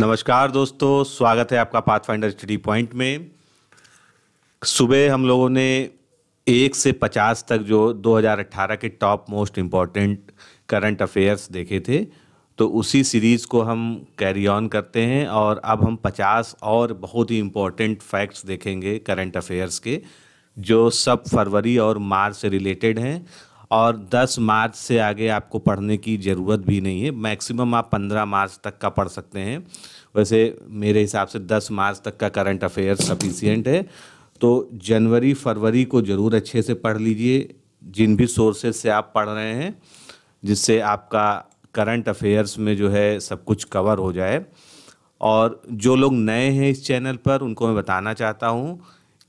नमस्कार दोस्तों स्वागत है आपका पाथफाइंडर स्टडी पॉइंट में सुबह हम लोगों ने एक से पचास तक जो 2018 के top most important current affairs देखे थे तो उसी सीरीज़ को हम कैरी ऑन करते हैं और अब हम पचास और बहुत ही इम्पॉर्टेंट फैक्ट्स देखेंगे करंट अफेयर्स के जो सब फरवरी और मार्च से रिलेटेड हैं और 10 मार्च से आगे आपको पढ़ने की ज़रूरत भी नहीं है मैक्सिमम आप 15 मार्च तक का पढ़ सकते हैं वैसे मेरे हिसाब से 10 मार्च तक का करंट अफेयर सफिशियंट है तो जनवरी फरवरी को ज़रूर अच्छे से पढ़ लीजिए जिन भी सोर्सेज से आप पढ़ रहे हैं जिससे आपका करंट अफेयर्स में जो है सब कुछ कवर हो जाए और जो लोग नए हैं इस चैनल पर उनको मैं बताना चाहता हूँ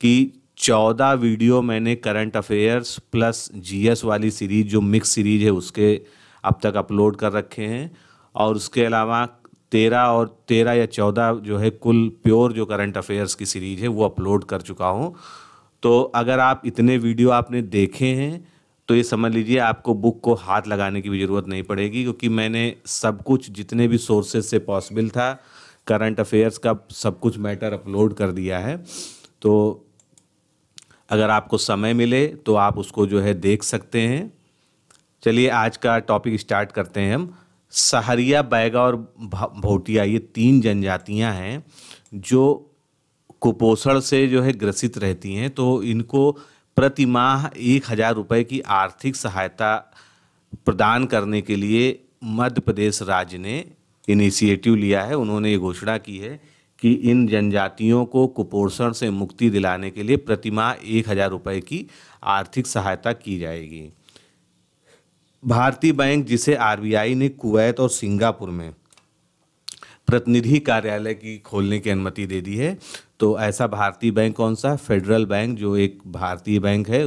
कि चौदह वीडियो मैंने करंट अफेयर्स प्लस जीएस वाली सीरीज जो मिक्स सीरीज है उसके अब तक अपलोड कर रखे हैं और उसके अलावा तेरह और तेरह या चौदह जो है कुल प्योर जो करंट अफेयर्स की सीरीज है वो अपलोड कर चुका हूँ तो अगर आप इतने वीडियो आपने देखे हैं तो ये समझ लीजिए आपको बुक को हाथ लगाने की भी ज़रूरत नहीं पड़ेगी क्योंकि मैंने सब कुछ जितने भी सोर्सेज से पॉसिबल था करंट अफेयर्स का सब कुछ मैटर अपलोड कर दिया है तो अगर आपको समय मिले तो आप उसको जो है देख सकते हैं चलिए आज का टॉपिक स्टार्ट करते हैं हम सहरिया बैगा और भोटिया ये तीन जनजातियां हैं जो कुपोषण से जो है ग्रसित रहती हैं तो इनको प्रति माह एक हज़ार रुपये की आर्थिक सहायता प्रदान करने के लिए मध्य प्रदेश राज्य ने इनिशिएटिव लिया है उन्होंने ये घोषणा की है कि इन जनजातियों को कुपोषण से मुक्ति दिलाने के लिए प्रतिमाह एक हज़ार रुपये की आर्थिक सहायता की जाएगी भारतीय बैंक जिसे आरबीआई ने कुवैत और सिंगापुर में प्रतिनिधि कार्यालय की खोलने की अनुमति दे दी है तो ऐसा भारतीय बैंक कौन सा फेडरल बैंक जो एक भारतीय बैंक है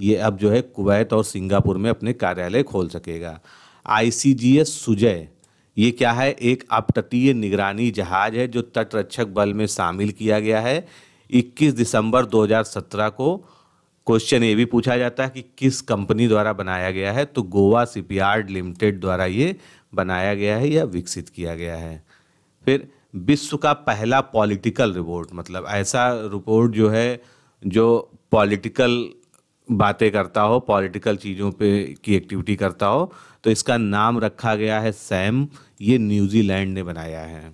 ये अब जो है कुवैत और सिंगापुर में अपने कार्यालय खोल सकेगा आई सी जी एस सुजय ये क्या है एक अपतटीय निगरानी जहाज है जो तटरक्षक बल में शामिल किया गया है 21 दिसंबर 2017 को क्वेश्चन ये भी पूछा जाता है कि किस कंपनी द्वारा बनाया गया है तो गोवा शिपयार्ड लिमिटेड द्वारा ये बनाया गया है या विकसित किया गया है फिर विश्व का पहला पॉलिटिकल रिपोर्ट मतलब ऐसा रिपोर्ट जो है जो पॉलिटिकल बातें करता हो पॉलिटिकल चीज़ों पे की एक्टिविटी करता हो तो इसका नाम रखा गया है सैम ये न्यूजीलैंड ने बनाया है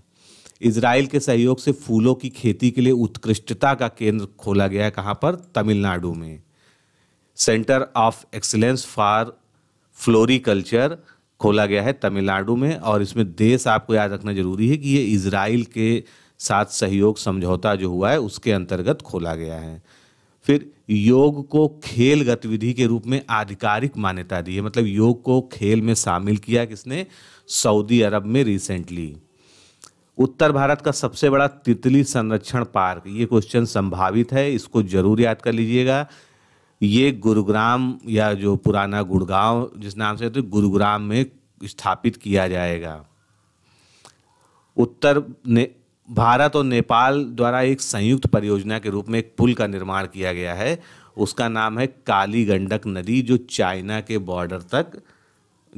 इसराइल के सहयोग से फूलों की खेती के लिए उत्कृष्टता का केंद्र खोला गया है कहाँ पर तमिलनाडु में centre of excellence for floriculture खोला गया है तमिलनाडु में और इसमें देश आपको याद रखना जरूरी है कि ये इसराइल के साथ सहयोग समझौता जो हुआ है उसके अंतर्गत खोला गया है फिर योग को खेल गतिविधि के रूप में आधिकारिक मान्यता दी है मतलब योग को खेल में शामिल किया किसने सऊदी अरब में रिसेंटली उत्तर भारत का सबसे बड़ा तितली संरक्षण पार्क ये क्वेश्चन संभावित है इसको जरूर याद कर लीजिएगा ये गुरुग्राम या जो पुराना गुड़गांव जिस नाम से तो गुरुग्राम में स्थापित किया जाएगा उत्तर ने भारत और नेपाल द्वारा एक संयुक्त परियोजना के रूप में एक पुल का निर्माण किया गया है उसका नाम है काली गंडक नदी जो चाइना के बॉर्डर तक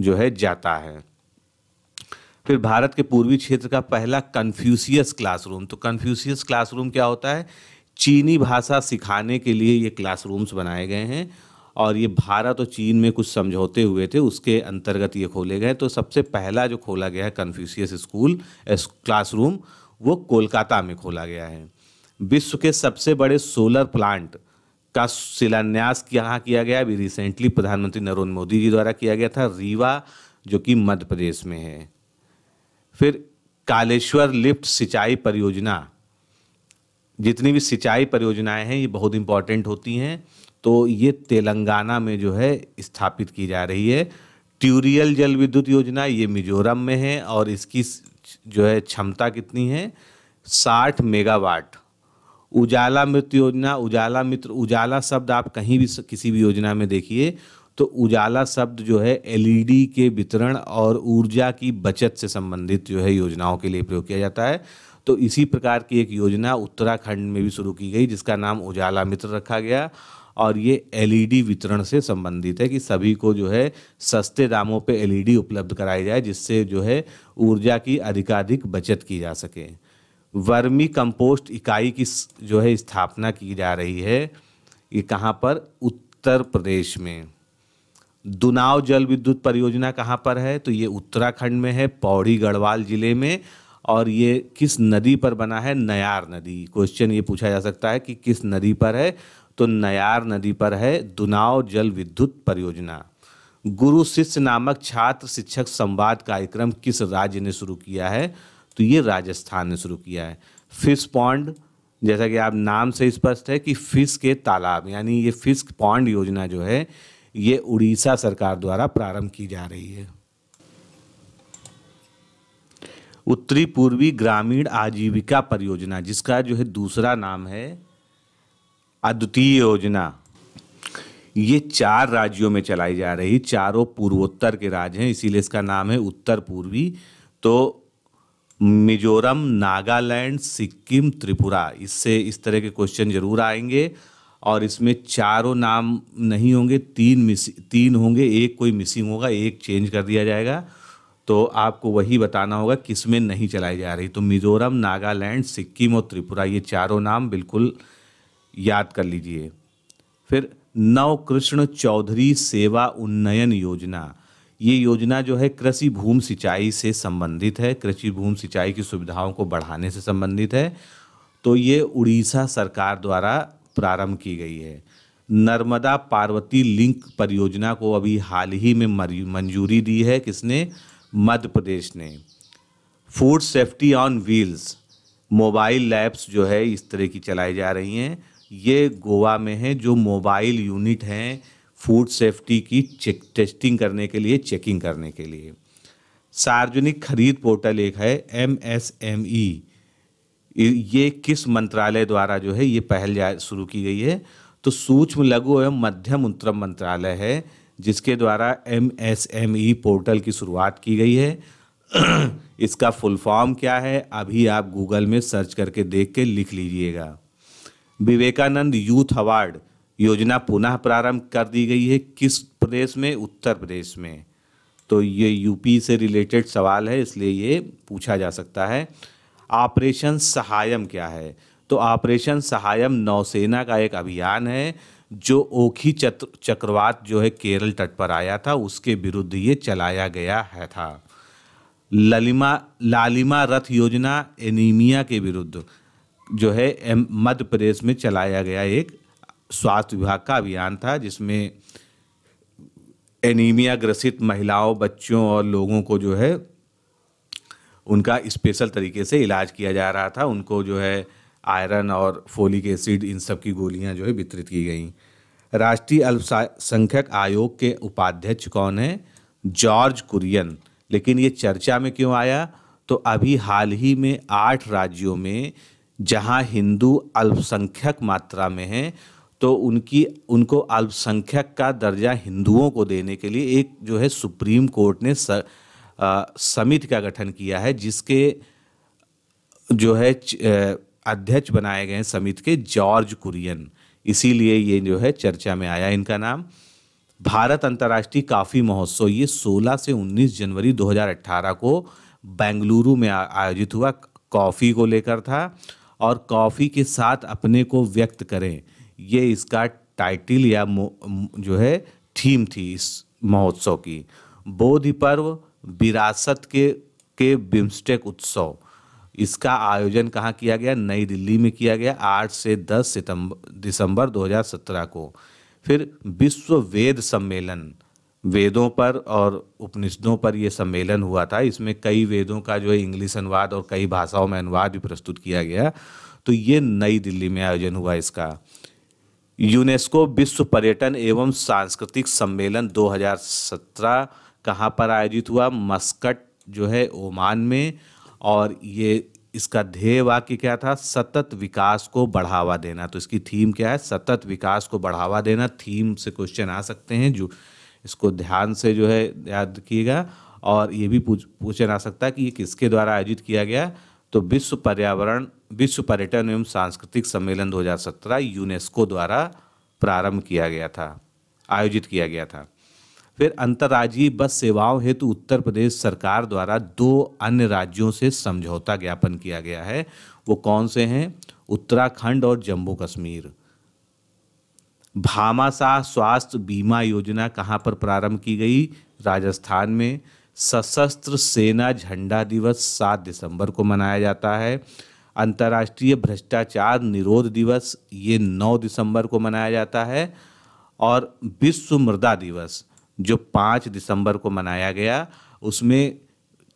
जो है जाता है फिर भारत के पूर्वी क्षेत्र का पहला कन्फ्यूसियस क्लासरूम तो कन्फ्यूसियस क्लासरूम क्या होता है चीनी भाषा सिखाने के लिए ये क्लासरूम्स बनाए गए हैं और ये भारत और चीन में कुछ समझौते हुए थे उसके अंतर्गत ये खोले गए तो सबसे पहला जो खोला गया है कन्फ्यूसियस स्कूल क्लासरूम वो कोलकाता में खोला गया है विश्व के सबसे बड़े सोलर प्लांट का शिलान्यास यहाँ किया गया अभी रिसेंटली प्रधानमंत्री नरेंद्र मोदी जी द्वारा किया गया था रीवा जो कि मध्य प्रदेश में है फिर कालेश्वर लिफ्ट सिंचाई परियोजना जितनी भी सिंचाई परियोजनाएं हैं ये बहुत इंपॉर्टेंट होती हैं तो ये तेलंगाना में जो है स्थापित की जा रही है ट्यूरियल जल विद्युत योजना ये मिजोरम में है और इसकी जो है क्षमता कितनी है साठ मेगावाट उजाला मित्र योजना उजाला मित्र उजाला शब्द आप कहीं भी किसी भी योजना में देखिए तो उजाला शब्द जो है एलईडी के वितरण और ऊर्जा की बचत से संबंधित जो है योजनाओं के लिए प्रयोग किया जाता है तो इसी प्रकार की एक योजना उत्तराखंड में भी शुरू की गई जिसका नाम उजाला मित्र रखा गया और ये एलईडी e वितरण से संबंधित है कि सभी को जो है सस्ते दामों पे एलईडी e उपलब्ध कराई जाए जिससे जो है ऊर्जा की अधिकाधिक बचत की जा सके वर्मी कंपोस्ट इकाई की जो है स्थापना की जा रही है ये कहाँ पर उत्तर प्रदेश में दुनाव जल विद्युत परियोजना कहाँ पर है तो ये उत्तराखंड में है पौड़ी गढ़वाल जिले में और ये किस नदी पर बना है नयार नदी क्वेश्चन ये पूछा जा सकता है कि किस नदी पर है तो नयार नदी पर है दुनाव जल विद्युत परियोजना गुरु शिष्य नामक छात्र शिक्षक संवाद कार्यक्रम किस राज्य ने शुरू किया है तो ये राजस्थान ने शुरू किया है फिश पॉन्ड जैसा कि आप नाम से स्पष्ट है कि फिश के तालाब यानी ये फिश पॉन्ड योजना जो है ये उड़ीसा सरकार द्वारा प्रारंभ की जा रही है उत्तरी पूर्वी ग्रामीण आजीविका परियोजना जिसका जो है दूसरा नाम है अद्वितीय योजना ये चार राज्यों में चलाई जा रही चारों पूर्वोत्तर के राज्य हैं इसीलिए इसका नाम है उत्तर पूर्वी तो मिजोरम नागालैंड सिक्किम त्रिपुरा इससे इस तरह के क्वेश्चन जरूर आएंगे और इसमें चारों नाम नहीं होंगे तीन मिस तीन होंगे एक कोई मिसिंग होगा एक चेंज कर दिया जाएगा तो आपको वही बताना होगा किस में नहीं चलाई जा रही तो मिज़ोरम नागालैंड सिक्किम और त्रिपुरा ये चारों नाम बिल्कुल याद कर लीजिए फिर नवकृष्ण चौधरी सेवा उन्नयन योजना ये योजना जो है कृषि भूमि सिंचाई से संबंधित है कृषि भूमि सिंचाई की सुविधाओं को बढ़ाने से संबंधित है तो ये उड़ीसा सरकार द्वारा प्रारंभ की गई है नर्मदा पार्वती लिंक परियोजना को अभी हाल ही में मंजूरी दी है किसने मध्य प्रदेश ने food safety on wheels mobile labs जो है इस तरह की चलाई जा रही हैं ये गोवा में है जो मोबाइल यूनिट हैं फूड सेफ्टी की चेक टेस्टिंग करने के लिए चेकिंग करने के लिए सार्वजनिक खरीद पोर्टल एक है एम एस एम ई ये किस मंत्रालय द्वारा जो है ये पहल शुरू की गई है तो सूक्ष्म लघु एवं मध्यम उत्तर मंत्रालय है जिसके द्वारा M S M E portal की शुरुआत की गई है इसका फुल फॉर्म क्या है अभी आप गूगल में सर्च करके देख के लिख लीजिएगा विवेकानंद यूथ अवार्ड योजना पुनः प्रारंभ कर दी गई है किस प्रदेश में उत्तर प्रदेश में तो ये यूपी से रिलेटेड सवाल है इसलिए ये पूछा जा सकता है ऑपरेशन सहायम क्या है तो ऑपरेशन सहायम नौसेना का एक अभियान है जो ओखी चक्रवात जो है केरल तट पर आया था उसके विरुद्ध ये चलाया गया है था ललिमा लालिमा रथ योजना एनीमिया के विरुद्ध जो है मध्य प्रदेश में चलाया गया एक स्वास्थ्य विभाग का अभियान था जिसमें एनीमिया ग्रसित महिलाओं बच्चों और लोगों को जो है उनका स्पेशल तरीके से इलाज किया जा रहा था उनको जो है आयरन और फोलिक एसिड इन सब की गोलियां जो है वितरित की गई राष्ट्रीय अल्पसंख्यक आयोग के उपाध्यक्ष कौन हैं जॉर्ज कुरियन लेकिन ये चर्चा में क्यों आया तो अभी हाल ही में आठ राज्यों में जहां हिंदू अल्पसंख्यक मात्रा में हैं तो उनकी उनको अल्पसंख्यक का दर्जा हिंदुओं को देने के लिए एक जो है सुप्रीम कोर्ट ने समिति का गठन किया है जिसके जो है च, अध्यक्ष बनाए गए हैं समिति के जॉर्ज कुरियन इसीलिए ये जो है चर्चा में आया इनका नाम भारत अंतर्राष्ट्रीय काफ़ी महोत्सव ये 16 से 19 जनवरी 2018 को बेंगलुरु में आयोजित हुआ कॉफ़ी को लेकर था और कॉफ़ी के साथ अपने को व्यक्त करें ये इसका टाइटल या जो है थीम थी इस महोत्सव की बोधि पर्व विरासत के के बिम्स्टेक उत्सव इसका आयोजन कहाँ किया गया नई दिल्ली में किया गया 8 से 10 सितंबर दिसंबर 2017 को फिर विश्व वेद सम्मेलन वेदों पर और उपनिषदों पर यह सम्मेलन हुआ था इसमें कई वेदों का जो है इंग्लिश अनुवाद और कई भाषाओं में अनुवाद भी प्रस्तुत किया गया तो ये नई दिल्ली में आयोजन हुआ इसका यूनेस्को विश्व पर्यटन एवं सांस्कृतिक सम्मेलन 2017 कहाँ पर आयोजित हुआ मस्कट जो है ओमान में और ये इसका ध्येय वाक्य क्या था सतत विकास को बढ़ावा देना तो इसकी थीम क्या है सतत विकास को बढ़ावा देना थीम से क्वेश्चन आ सकते हैं जो इसको ध्यान से जो है याद रखिएगा और ये भी पूछ पूछा जा सकता है कि ये किसके द्वारा आयोजित किया गया तो विश्व पर्यावरण विश्व पर्यटन एवं सांस्कृतिक सम्मेलन 2017 यूनेस्को द्वारा प्रारंभ किया गया था आयोजित किया गया था फिर अंतर्राज्यीय बस सेवाओं हेतु उत्तर प्रदेश सरकार द्वारा दो अन्य राज्यों से समझौता ज्ञापन किया गया है वो कौन से हैं उत्तराखंड और जम्मू कश्मीर भामाशाह स्वास्थ्य बीमा योजना कहाँ पर प्रारंभ की गई राजस्थान में सशस्त्र सेना झंडा दिवस सात दिसंबर को मनाया जाता है अंतर्राष्ट्रीय भ्रष्टाचार निरोध दिवस ये नौ दिसंबर को मनाया जाता है और विश्व मृदा दिवस जो पाँच दिसंबर को मनाया गया उसमें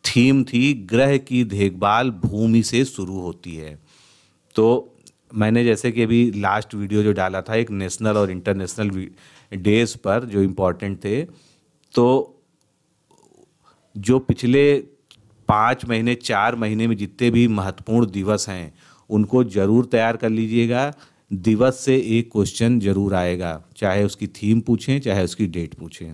थीम थी ग्रह की देखभाल भूमि से शुरू होती है तो मैंने जैसे कि अभी लास्ट वीडियो जो डाला था एक नेशनल और इंटरनेशनल डेज पर जो इम्पोर्टेंट थे तो जो पिछले पाँच महीने चार महीने में जितने भी महत्वपूर्ण दिवस हैं उनको ज़रूर तैयार कर लीजिएगा दिवस से एक क्वेश्चन ज़रूर आएगा चाहे उसकी थीम पूछें चाहे उसकी डेट पूछें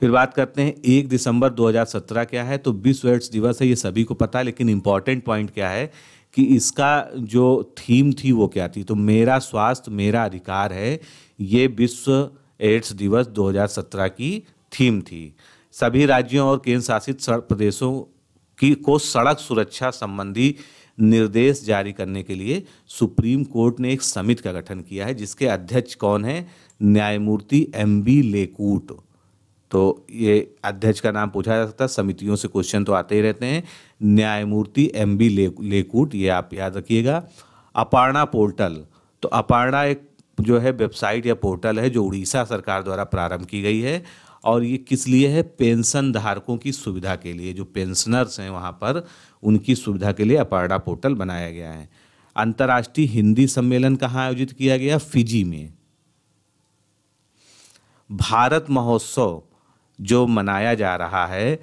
फिर बात करते हैं एक दिसंबर 2017 क्या है तो विश्व एड्स दिवस है ये सभी को पता है लेकिन इम्पॉर्टेंट पॉइंट क्या है कि इसका जो थीम थी वो क्या थी तो मेरा स्वास्थ्य मेरा अधिकार है ये विश्व एड्स दिवस 2017 की थीम थी सभी राज्यों और केंद्र शासित प्रदेशों की को सड़क सुरक्षा संबंधी निर्देश जारी करने के लिए सुप्रीम कोर्ट ने एक समिति का गठन किया है जिसके अध्यक्ष कौन है न्यायमूर्ति एम बी लेकूट तो ये अध्यक्ष का नाम पूछा जा सकता है समितियों से क्वेश्चन तो आते ही रहते हैं न्यायमूर्ति एम बी लेकूट ये आप याद रखिएगा अपारणा पोर्टल तो अपारणा एक जो है वेबसाइट या पोर्टल है जो उड़ीसा सरकार द्वारा प्रारंभ की गई है और ये किस लिए है पेंशन धारकों की सुविधा के लिए जो पेंशनर्स हैं वहाँ पर उनकी सुविधा के लिए अपारणा पोर्टल बनाया गया है अंतर्राष्ट्रीय हिंदी सम्मेलन कहाँ आयोजित किया गया फिजी में भारत महोत्सव जो मनाया जा रहा है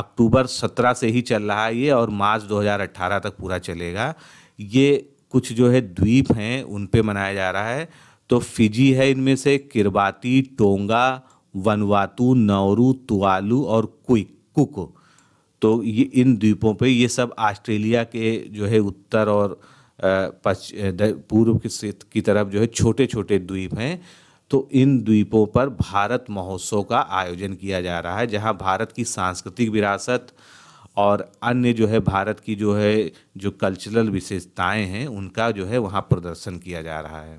अक्टूबर 17 से ही चल रहा है ये और मार्च 2018 तक पूरा चलेगा ये कुछ जो है द्वीप हैं उन पे मनाया जा रहा है तो फिजी है इनमें से किरबाती टोंगा वनवातु नौरू तुआलू और कुक कुक तो ये इन द्वीपों पे ये सब ऑस्ट्रेलिया के जो है उत्तर और पूर्व की तरफ जो है छोटे छोटे द्वीप हैं तो इन द्वीपों पर भारत महोत्सव का आयोजन किया जा रहा है जहाँ भारत की सांस्कृतिक विरासत और अन्य जो है भारत की जो है जो कल्चरल विशेषताएं हैं उनका जो है वहाँ प्रदर्शन किया जा रहा है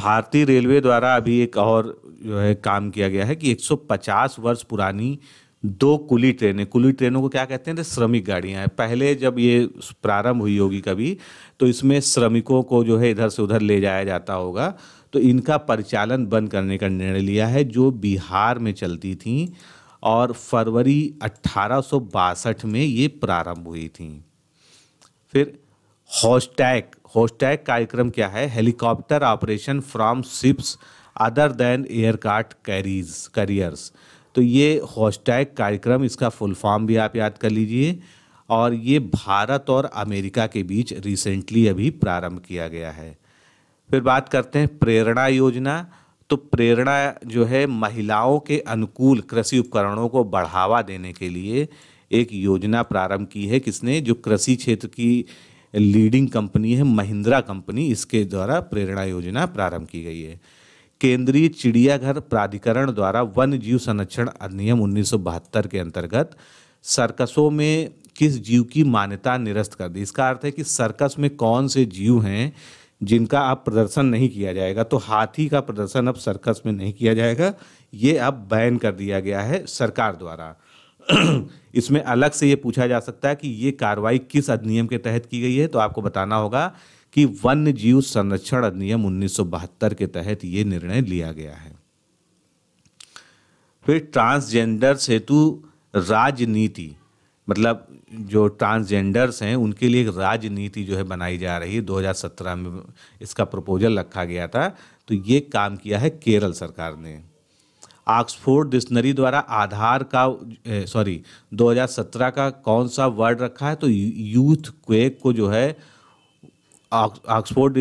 भारतीय रेलवे द्वारा अभी एक और जो है काम किया गया है कि 150 वर्ष पुरानी दो कुली ट्रेनें कुली ट्रेनों को क्या कहते हैं तो श्रमिक गाड़ियां हैं पहले जब ये प्रारंभ हुई होगी कभी तो इसमें श्रमिकों को जो है इधर से उधर ले जाया जाता होगा तो इनका परिचालन बंद करने का निर्णय लिया है जो बिहार में चलती थी और फरवरी अट्ठारह में ये प्रारंभ हुई थी फिर हॉस्टैग हॉस्टैग कार्यक्रम क्या है helicopter operation from ships other than aircraft carries carriers तो ये हॉस्टैग कार्यक्रम इसका फुल फॉर्म भी आप याद कर लीजिए और ये भारत और अमेरिका के बीच रिसेंटली अभी प्रारंभ किया गया है फिर बात करते हैं प्रेरणा योजना तो प्रेरणा जो है महिलाओं के अनुकूल कृषि उपकरणों को बढ़ावा देने के लिए एक योजना प्रारंभ की है किसने जो कृषि क्षेत्र की लीडिंग कंपनी है महिंद्रा कंपनी इसके द्वारा प्रेरणा योजना प्रारंभ की गई है केंद्रीय चिड़ियाघर प्राधिकरण द्वारा वन जीव संरक्षण अधिनियम उन्नीस के अंतर्गत सर्कसों में किस जीव की मान्यता निरस्त कर दी इसका अर्थ है कि सर्कस में कौन से जीव हैं जिनका आप प्रदर्शन नहीं किया जाएगा तो हाथी का प्रदर्शन अब सर्कस में नहीं किया जाएगा ये अब बैन कर दिया गया है सरकार द्वारा इसमें अलग से ये पूछा जा सकता है कि ये कार्रवाई किस अधिनियम के तहत की गई है तो आपको बताना होगा कि वन्य जीव संरक्षण अधिनियम उन्नीस के तहत ये निर्णय लिया गया है फिर ट्रांसजेंडर सेतु राजनीति मतलब जो ट्रांसजेंडर्स हैं उनके लिए एक राजनीति जो है बनाई जा रही है 2017 में इसका प्रपोजल रखा गया था तो ये काम किया है केरल सरकार ने ऑक्सफोर्ड डिक्शनरी द्वारा आधार का सॉरी 2017 का कौन सा वर्ड रखा है तो यूथ क्वेक को जो है ऑक्सफोर्ड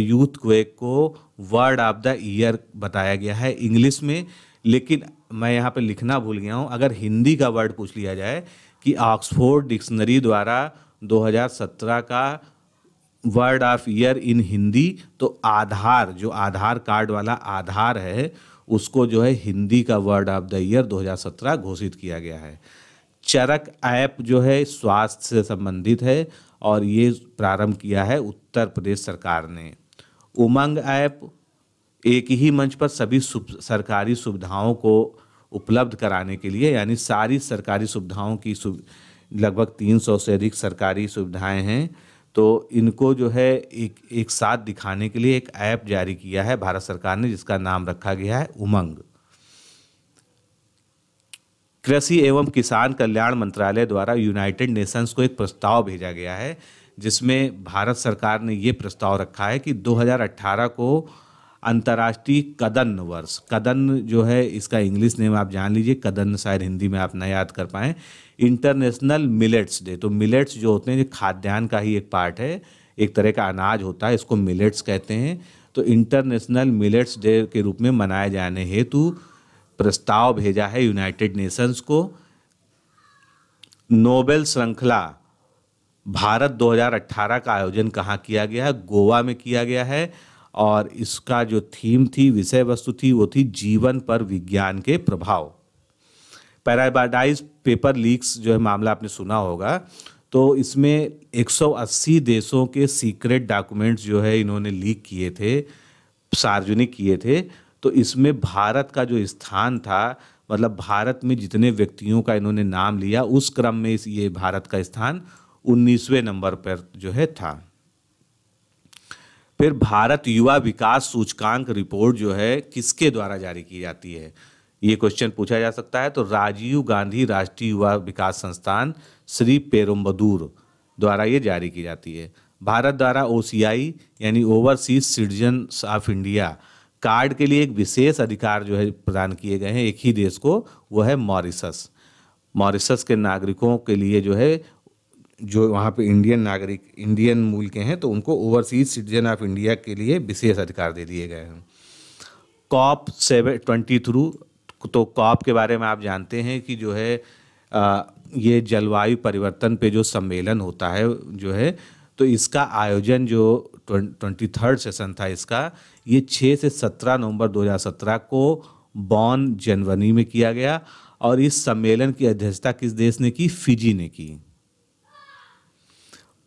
यूथ क्वेक को वर्ड ऑफ द ईयर बताया गया है इंग्लिश में लेकिन मैं यहाँ पे लिखना भूल गया हूँ अगर हिंदी का वर्ड पूछ लिया जाए कि ऑक्सफोर्ड डिक्शनरी द्वारा 2017 का word of year in Hindi तो आधार जो आधार कार्ड वाला आधार है उसको जो है हिंदी का वर्ड ऑफ द ईयर 2017 घोषित किया गया है चरक ऐप जो है स्वास्थ्य से संबंधित है और ये प्रारंभ किया है उत्तर प्रदेश सरकार ने उमंग ऐप एक ही मंच पर सभी सरकारी सुविधाओं को उपलब्ध कराने के लिए यानी सारी सरकारी सुविधाओं की सुव... लगभग 300 से अधिक सरकारी सुविधाएं हैं तो इनको जो है एक एक साथ दिखाने के लिए एक ऐप जारी किया है भारत सरकार ने जिसका नाम रखा गया है उमंग कृषि एवं किसान कल्याण मंत्रालय द्वारा यूनाइटेड नेशंस को एक प्रस्ताव भेजा गया है जिसमें भारत सरकार ने ये प्रस्ताव रखा है कि 2018 को अंतर्राष्ट्रीय कदन वर्ष कदन जो है इसका इंग्लिश नेम आप जान लीजिए कदन शायद हिंदी में आप ना याद कर पाएँ इंटरनेशनल मिलेट्स डे तो मिलेट्स जो होते हैं जो खाद्यान्न का ही एक पार्ट है एक तरह का अनाज होता है इसको मिलेट्स कहते हैं तो इंटरनेशनल मिलेट्स डे के रूप में मनाए जाने हेतु प्रस्ताव भेजा है यूनाइटेड नेशंस को नोबेल श्रृंखला भारत 2018 का आयोजन कहाँ किया गया है गोवा में किया गया है और इसका जो थीम थी विषय वस्तु थी वो थी जीवन पर विज्ञान के प्रभाव पैराबाडाइज पेपर लीक्स जो है मामला आपने सुना होगा तो इसमें 180 देशों के सीक्रेट डॉक्यूमेंट्स जो है इन्होंने लीक किए थे सार्वजनिक किए थे तो इसमें भारत का जो स्थान था मतलब भारत में जितने व्यक्तियों का इन्होंने नाम लिया उस क्रम में ये भारत का स्थान 19वें नंबर पर जो है था फिर भारत युवा विकास सूचकांक रिपोर्ट जो है किसके द्वारा जारी की जाती है ये क्वेश्चन पूछा जा सकता है तो राजीव गांधी राष्ट्रीय युवा विकास संस्थान श्री पेरुम्बदूर द्वारा ये जारी की जाती है भारत द्वारा ओ यानी overseas citizen of India card के लिए एक विशेष अधिकार जो है प्रदान किए गए हैं एक ही देश को वो है मॉरिसस मॉरिसस के नागरिकों के लिए जो है जो वहाँ पे इंडियन नागरिक इंडियन मूल के हैं तो उनको ओवरसीज सिटीजन ऑफ इंडिया के लिए विशेष अधिकार दे दिए गए हैं कॉप सेवन ट्वेंटी थ्रू तो कॉप के बारे में आप जानते हैं कि जो है आ, ये जलवायु परिवर्तन पे जो सम्मेलन होता है जो है तो इसका आयोजन जो ट्वेंटी थर्ड सेशन था इसका ये छः से सत्रह नवंबर सत्रह को बॉन जनवरी में किया गया और इस सम्मेलन की अध्यक्षता किस देश ने की फिजी ने की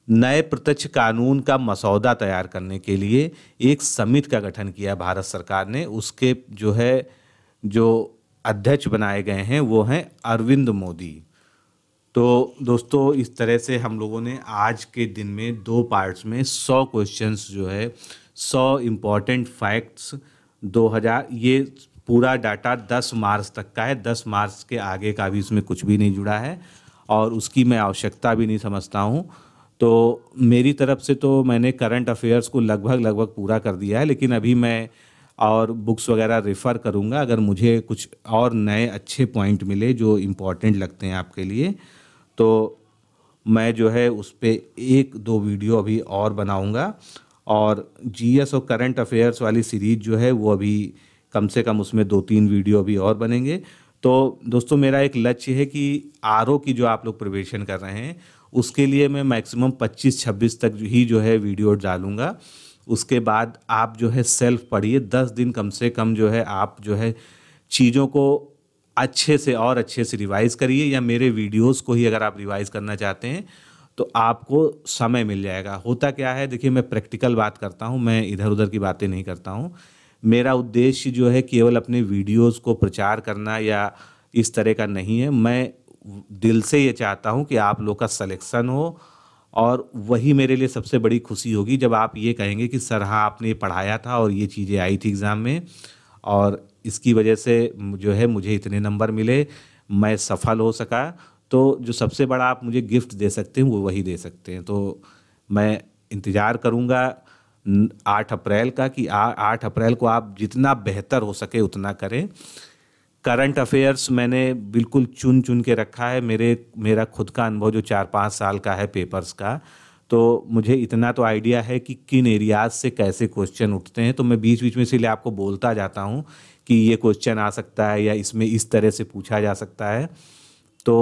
नए प्रत्यक्ष कानून का मसौदा तैयार करने के लिए एक समिति का गठन किया भारत सरकार ने उसके जो है जो अध्यक्ष बनाए गए हैं वो हैं अरविंद मोदी तो दोस्तों इस तरह से हम लोगों ने आज के दिन में दो पार्ट्स में सौ क्वेश्चंस जो है सौ इम्पॉर्टेंट फैक्ट्स 2000 ये पूरा डाटा 10 मार्च तक का है 10 मार्च के आगे का भी इसमें कुछ भी नहीं जुड़ा है और उसकी मैं आवश्यकता भी नहीं समझता हूँ तो मेरी तरफ से तो मैंने करंट अफेयर्स को लगभग लगभग पूरा कर दिया है लेकिन अभी मैं और बुक्स वगैरह रेफ़र करूँगा अगर मुझे कुछ और नए अच्छे पॉइंट मिले जो इम्पोर्टेंट लगते हैं आपके लिए तो मैं जो है उस पर एक दो वीडियो अभी और बनाऊँगा और जी एस और करंट अफेयर्स वाली सीरीज़ जो है वो अभी कम से कम उसमें दो तीन वीडियो अभी और बनेंगे तो दोस्तों मेरा एक लक्ष्य है कि आर की जो आप लोग प्रवेशन कर रहे हैं उसके लिए मैं मैक्सिमम 25-26 तक ही जो है वीडियो डालूँगा उसके बाद आप जो है सेल्फ पढ़िए दस दिन कम से कम जो है आप जो है चीज़ों को अच्छे से और अच्छे से रिवाइज़ करिए या मेरे वीडियोस को ही अगर आप रिवाइज़ करना चाहते हैं तो आपको समय मिल जाएगा होता क्या है देखिए मैं प्रैक्टिकल बात करता हूँ मैं इधर उधर की बातें नहीं करता हूँ मेरा उद्देश्य जो है केवल अपने वीडियोस को प्रचार करना या इस तरह का नहीं है मैं दिल से ये चाहता हूँ कि आप लोग का सलेक्शन हो और वही मेरे लिए सबसे बड़ी खुशी होगी जब आप ये कहेंगे कि सर हाँ आपने पढ़ाया था और ये चीज़ें आई थी एग्ज़ाम में और इसकी वजह से जो है मुझे इतने नंबर मिले मैं सफल हो सका तो जो सबसे बड़ा आप मुझे गिफ्ट दे सकते हैं वो वही दे सकते हैं तो मैं इंतज़ार करूँगा आठ अप्रैल का कि आठ अप्रैल को आप जितना बेहतर हो सके उतना करें करंट अफेयर्स मैंने बिल्कुल चुन चुन के रखा है मेरे मेरा खुद का अनुभव जो चार पाँच साल का है पेपर्स का तो मुझे इतना तो आइडिया है कि किन एरियाज से कैसे क्वेश्चन उठते हैं तो मैं बीच बीच में इसीलिए आपको बोलता जाता हूँ कि ये क्वेश्चन आ सकता है या इसमें इस तरह से पूछा जा सकता है तो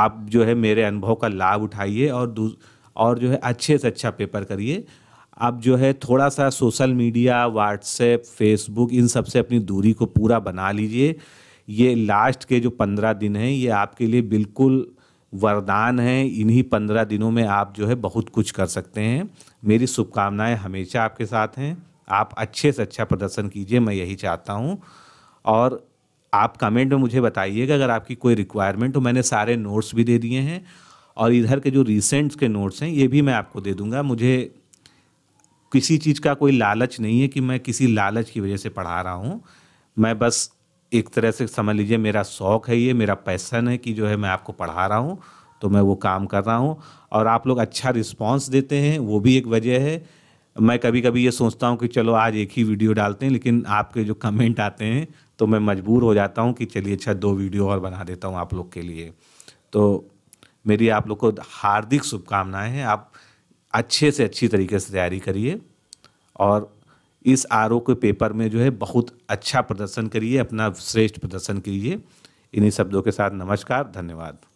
आप जो है मेरे अनुभव का लाभ उठाइए और और जो है अच्छे से अच्छा पेपर करिए आप जो है थोड़ा सा सोशल मीडिया व्हाट्सएप फेसबुक इन सब से अपनी दूरी को पूरा बना लीजिए ये लास्ट के जो पंद्रह दिन हैं ये आपके लिए बिल्कुल वरदान हैं इन्हीं पंद्रह दिनों में आप जो है बहुत कुछ कर सकते हैं मेरी शुभकामनाएं हमेशा आपके साथ हैं आप अच्छे से अच्छा प्रदर्शन कीजिए मैं यही चाहता हूँ और आप कमेंट में मुझे बताइएगा अगर आपकी कोई रिक्वायरमेंट हो मैंने सारे नोट्स भी दे दिए हैं और इधर के जो रिसेंट्स के नोट्स हैं ये भी मैं आपको दे दूंगा मुझे किसी चीज़ का कोई लालच नहीं है कि मैं किसी लालच की वजह से पढ़ा रहा हूँ मैं बस एक तरह से समझ लीजिए मेरा शौक़ है ये मेरा पैसन है कि जो है मैं आपको पढ़ा रहा हूँ तो मैं वो काम कर रहा हूँ और आप लोग अच्छा रिस्पॉन्स देते हैं वो भी एक वजह है मैं कभी कभी ये सोचता हूँ कि चलो आज एक ही वीडियो डालते हैं लेकिन आपके जो कमेंट आते हैं तो मैं मजबूर हो जाता हूँ कि चलिए अच्छा दो वीडियो और बना देता हूँ आप लोग के लिए तो मेरी आप लोग को हार्दिक शुभकामनाएँ हैं आप अच्छे से अच्छी तरीके से तैयारी करिए और इस आर के पेपर में जो है बहुत अच्छा प्रदर्शन करिए अपना श्रेष्ठ प्रदर्शन करिए इन्हीं शब्दों के साथ नमस्कार धन्यवाद